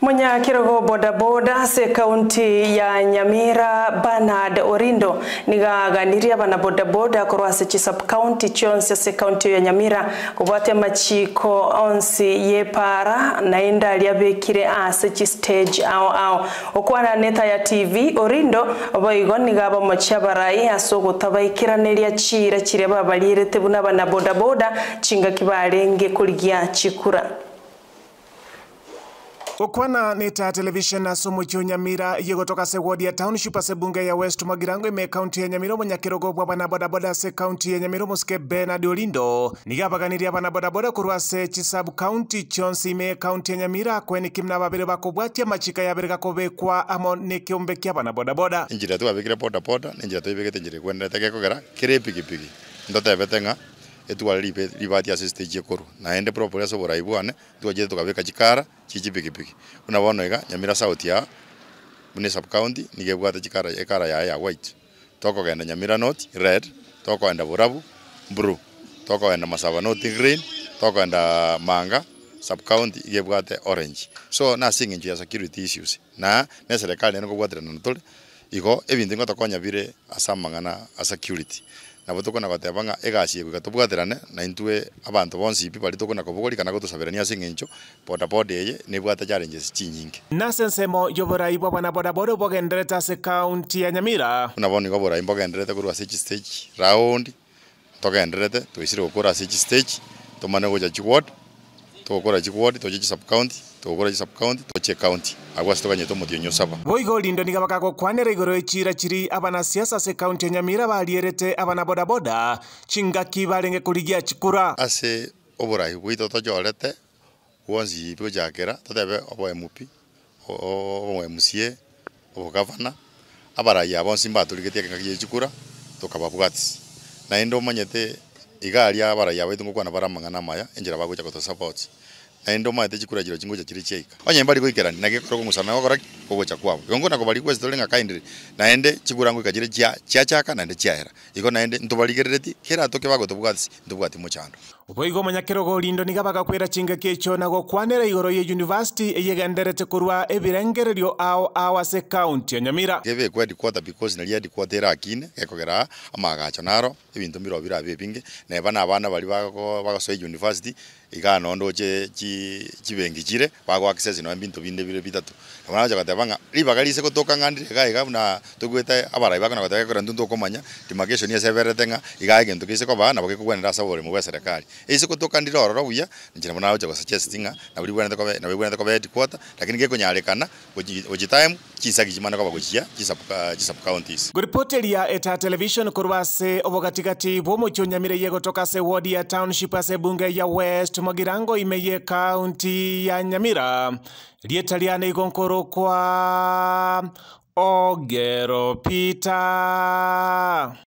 munyakiro wobodaboda sekaunti ya nyamira bernard orindo nigaganiria vana bodaboda kurwasi chisabkaunti chionse sekaunti ya nyamira kuvate machiko onsi yepara naenda lyavekire asi chistage ao ao ukuwana neta ya tv orindo voigo nigavamochavarai asi kutavaikira nelia chira chiria vavalire tivuna vana bodaboda chinga kivalenge kuligia chikura ukwana nita television asumu ciu nyamira yigutoka se wodi ya township ase bunge ya west magirango ime county ya nyamiromo nyakirogo bwa bana boda se county ya nyamiromo sike benard olindo nigabaganiria bana boda kurwa se chisabu county chonsi ime county ya nyamira kweni kimna babiri bakubwatia machika ya yabirika kubikwa amo ni kiumbe kia bana bodaboda injira twabikire bodaboda ni injira twibigite injira ikwenderete gekugera kiri pikipiki ndotebete ng'a etware libati ase stage ekoru naende propole ase oborai bwane twachete tokabeka chikara chichi pikipiki buna bono nyamira south ya mune sub county nigebwate chikara ekara yaye ya white tokogenda nyamira north red tokogenda burabu blue tokogenda masaba north green tokogenda manga sub county igebwate orange so na sing'encho ya security issues na ne serikali nene kobwaterana na tore igo ebinto ngotokonya bire ase amang'ana a security nabo tokona batebanga egasi ego gatubwaterane na intue abantu bonsi ipi bari tokona kobogori kana gotusabirania ase eng'encho bodaboda eye nebwate challenges chinyinge nase ensemo yoborai bwa bwana bodaboda bogenderete ase kaunti ya nyamira buna borai mbogenderete korwa ase stage round togenderete toisire gokora ase chistage tomane gocha chiward togokora chiward toche chisubcounty tugukora sub county toche county agwasi tokanyeta omotio osaba boiga orindani gabaka gokwanera igoro echira chiri abanasiasa se county ya nyamira alierete abana boda bodaboda chingaki barenge kuligia chikura ase oborai bwaito tochorete onsi ibi gochakera totebe obo mp obo mca obo gavana abarai abo nsi mbaturigetie eng'aki ya echikura tokababwatisi naende omanyete ya aria abarai abaitu ngokwana bara amang'ana amaya enchera bagocha gotosupport endo maete chikurajira chingocha chiri cheika onyemba likoikerani nake kutoko musana wakora kogocha kwabo yongo nako bali kwesi tolenga ende chikura ngo ikachire chia chia chaka na ende chia chiaera iko na ende naende ntobaligerereti kera atoke bagotobwatisi ntobwati go lindo omonyakero gorindo niga chinga chingaki na go kwanera igoro ye university ye eyegenderete korwa ebirengererio ao awa se county ya nyamira gebe di kwata because nali adi kwata erakine gekogera amagacho naro ibintu biro bira bibinge neba na bana bali bago ye university iganondo chivengichire bagwakise sino ebinto binde bire bitatu abana bacha gateba ng'a ribaga rise gotoka ng'andire iga iga buna togwete abarai bakona goteba gekora ntuntu okomanya ni severe tenga iga kise egento gise koba nabo gekogwanera ase oboremu bwa eserekari eise gotoka ndire ororo buya njira inche jaga suggestinga na buli bwana tokobe na nabo ribwanete kobe headquarter lakini ge ko ji time chisagi chimana koba gochia kisa kisa counties go ya eta television kurwase ase obogatigati bwa omochio nyamire toka se ase ward ya township ase bunge ya west mugira ngo imeye kaunti ya nyamira rietaliyana ikonkoro kwa ogero pita